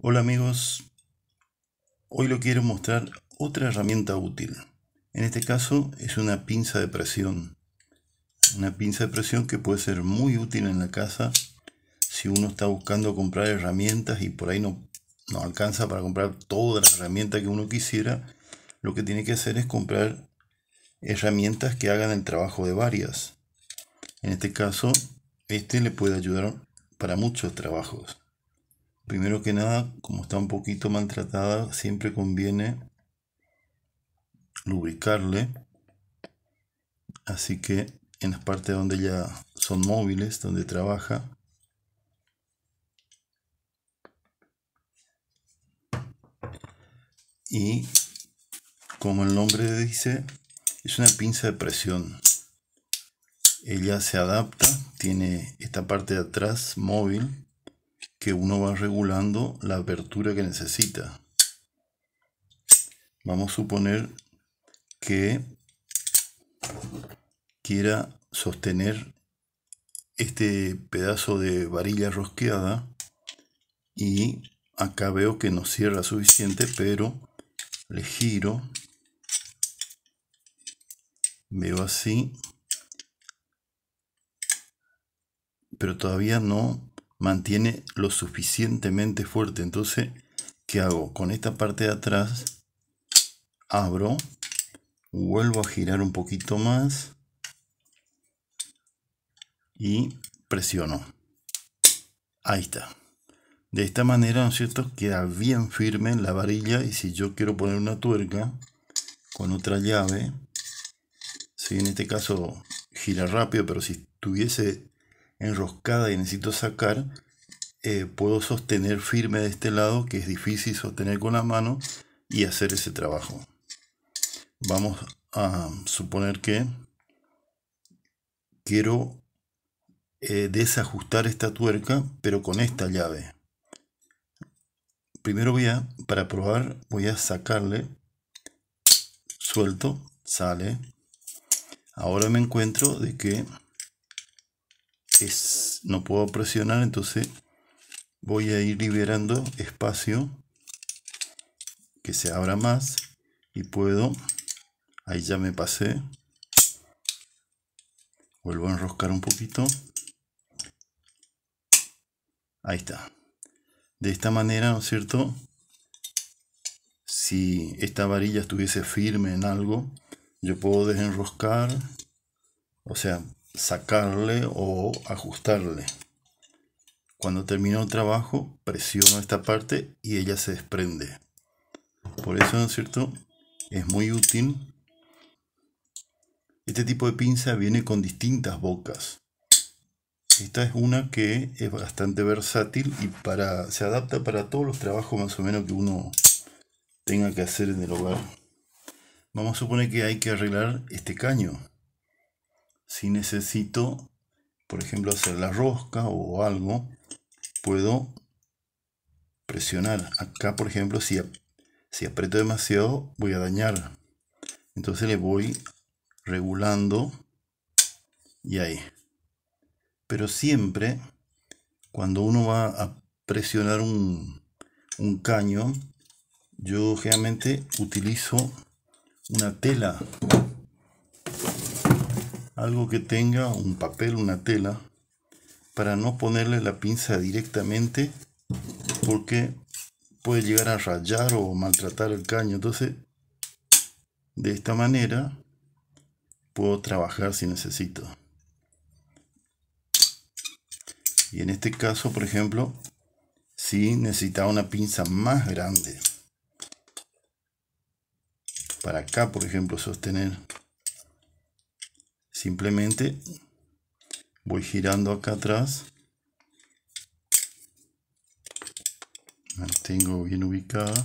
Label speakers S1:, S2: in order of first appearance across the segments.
S1: Hola amigos, hoy lo quiero mostrar otra herramienta útil. En este caso es una pinza de presión. Una pinza de presión que puede ser muy útil en la casa si uno está buscando comprar herramientas y por ahí no, alcanza para comprar toda la herramienta que uno quisiera. Lo que tiene que hacer es comprar herramientas que hagan el trabajo de varias. En este caso, este le puede ayudar para muchos trabajos. Primero que nada, como está un poquito maltratada, siempre conviene lubricarle. Así que en las partes donde ya son móviles, donde trabaja, y como el nombre dice, es una pinza de presión. Ella se adapta, tiene esta parte de atrás móvil que uno va regulando la apertura que necesita. Vamos a suponer que quiera sostener este pedazo de varilla rosqueada y acá veo que no cierra suficiente pero le giro veo así pero todavía no mantiene lo suficientemente fuerte. Entonces, ¿qué hago? Con esta parte de atrás, abro, vuelvo a girar un poquito más y presiono. Ahí está. De esta manera, ¿no es cierto? Queda bien firme la varilla y si yo quiero poner una tuerca con otra llave, si en este caso gira rápido, pero si tuviese enroscada y necesito sacar, eh, puedo sostener firme de este lado, que es difícil sostener con la mano, y hacer ese trabajo. Vamos a suponer que quiero eh, desajustar esta tuerca, pero con esta llave. Primero voy a, para probar, voy a sacarle, suelto, sale. Ahora me encuentro de que no puedo presionar, entonces voy a ir liberando espacio que se abra más y puedo, ahí ya me pasé, vuelvo a enroscar un poquito, ahí está. De esta manera, ¿no es cierto? Si esta varilla estuviese firme en algo, yo puedo desenroscar, o sea, sacarle o ajustarle. Cuando termino el trabajo, presiono esta parte y ella se desprende. Por eso, ¿no es cierto? Es muy útil. Este tipo de pinza viene con distintas bocas. Esta es una que es bastante versátil y para, se adapta para todos los trabajos más o menos que uno tenga que hacer en el hogar. Vamos a suponer que hay que arreglar este caño si necesito, por ejemplo, hacer la rosca o algo, puedo presionar. Acá, por ejemplo, si, si aprieto demasiado, voy a dañar. Entonces le voy regulando y ahí. Pero siempre, cuando uno va a presionar un, un caño, yo generalmente utilizo una tela algo que tenga un papel, una tela, para no ponerle la pinza directamente porque puede llegar a rayar o maltratar el caño. Entonces, de esta manera puedo trabajar si necesito. Y en este caso, por ejemplo, si necesitaba una pinza más grande. Para acá, por ejemplo, sostener simplemente voy girando acá atrás tengo bien ubicada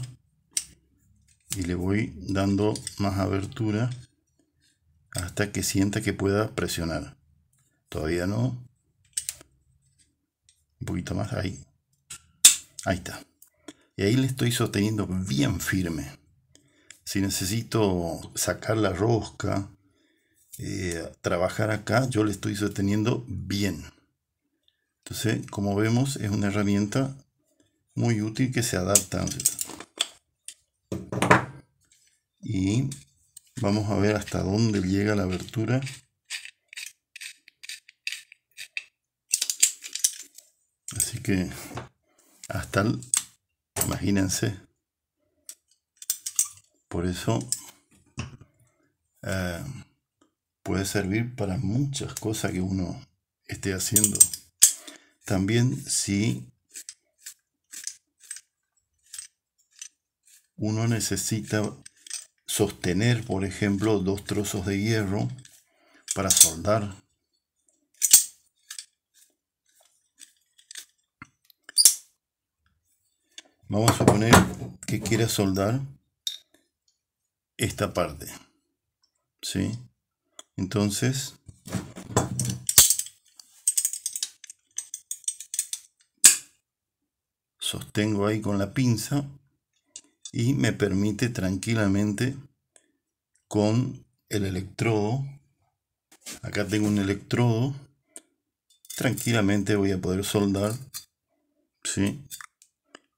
S1: y le voy dando más abertura hasta que sienta que pueda presionar todavía no un poquito más ahí ahí está y ahí le estoy sosteniendo bien firme si necesito sacar la rosca eh, trabajar acá, yo le estoy sosteniendo bien. Entonces, como vemos, es una herramienta muy útil que se adapta. Y vamos a ver hasta dónde llega la abertura. Así que hasta el, imagínense. Por eso... Eh, puede servir para muchas cosas que uno esté haciendo. También si uno necesita sostener, por ejemplo, dos trozos de hierro para soldar. Vamos a poner que quiera soldar esta parte. ¿Sí? Entonces, sostengo ahí con la pinza y me permite tranquilamente con el electrodo. Acá tengo un electrodo. Tranquilamente voy a poder soldar. ¿sí?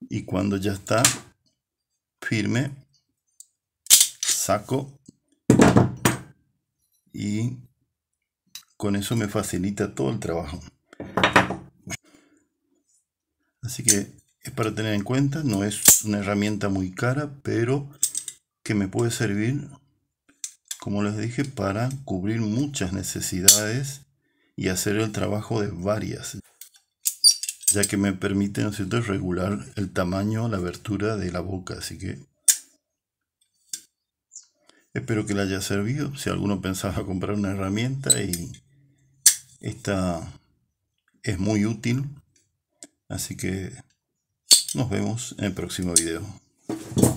S1: Y cuando ya está firme, saco y con eso me facilita todo el trabajo. Así que es para tener en cuenta, no es una herramienta muy cara, pero que me puede servir, como les dije, para cubrir muchas necesidades y hacer el trabajo de varias, ya que me permite, ¿no es regular el tamaño, la abertura de la boca, así que Espero que le haya servido. Si alguno pensaba comprar una herramienta y esta es muy útil. Así que nos vemos en el próximo video.